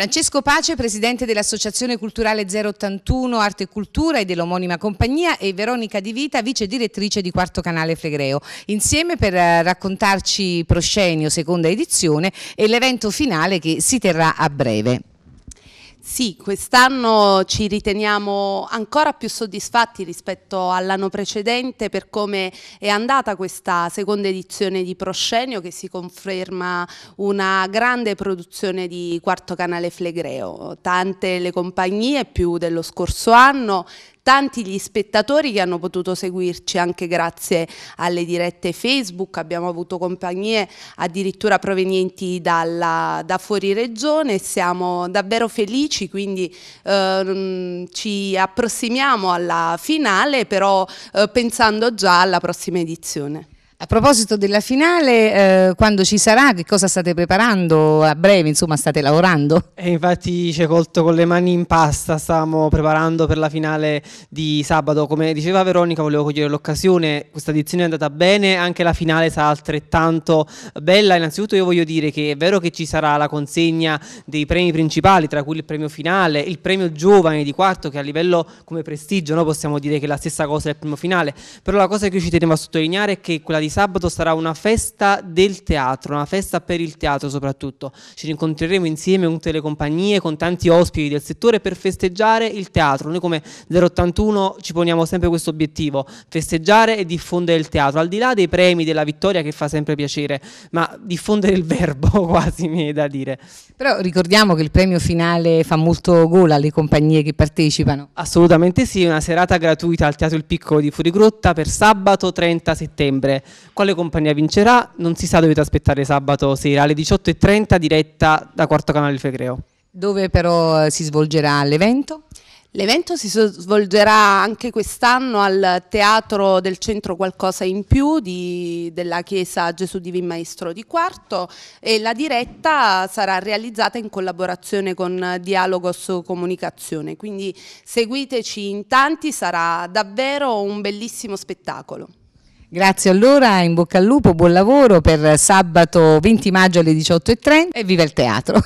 Francesco Pace, presidente dell'Associazione Culturale 081 Arte e Cultura e dell'omonima compagnia e Veronica Di Vita, vice direttrice di Quarto Canale Flegreo, insieme per eh, raccontarci Proscenio seconda edizione e l'evento finale che si terrà a breve. Sì, quest'anno ci riteniamo ancora più soddisfatti rispetto all'anno precedente per come è andata questa seconda edizione di Proscenio che si conferma una grande produzione di Quarto Canale Flegreo. Tante le compagnie più dello scorso anno, tanti gli spettatori che hanno potuto seguirci anche grazie alle dirette Facebook, abbiamo avuto compagnie addirittura provenienti dalla, da fuori regione, siamo davvero felici, quindi ehm, ci approssimiamo alla finale, però eh, pensando già alla prossima edizione. A proposito della finale, eh, quando ci sarà, che cosa state preparando? A breve, insomma, state lavorando? E infatti ci è colto con le mani in pasta, stavamo preparando per la finale di sabato. Come diceva Veronica, volevo cogliere l'occasione, questa edizione è andata bene, anche la finale sarà altrettanto bella. Innanzitutto io voglio dire che è vero che ci sarà la consegna dei premi principali, tra cui il premio finale, il premio giovane di quarto, che a livello come prestigio no, possiamo dire che è la stessa cosa del primo finale, però la cosa che io ci tenevo a sottolineare è che quella di di sabato sarà una festa del teatro, una festa per il teatro soprattutto. Ci rincontreremo insieme con tutte le compagnie, con tanti ospiti del settore per festeggiare il teatro. Noi come 081 ci poniamo sempre questo obiettivo, festeggiare e diffondere il teatro, al di là dei premi, della vittoria che fa sempre piacere, ma diffondere il verbo quasi mi è da dire. Però ricordiamo che il premio finale fa molto gola alle compagnie che partecipano. Assolutamente sì, una serata gratuita al Teatro Il Piccolo di Furigrotta per sabato 30 settembre. Quale compagnia vincerà? Non si sa, dovete aspettare sabato sera alle 18.30 diretta da Quarto Canale Fegreo. Dove però eh, si svolgerà l'evento? L'evento si svolgerà anche quest'anno al Teatro del Centro Qualcosa in Più di, della Chiesa Gesù Divin Maestro di Quarto e la diretta sarà realizzata in collaborazione con Dialogos Comunicazione, quindi seguiteci in tanti, sarà davvero un bellissimo spettacolo. Grazie allora, in bocca al lupo, buon lavoro per sabato 20 maggio alle 18.30 e viva il teatro!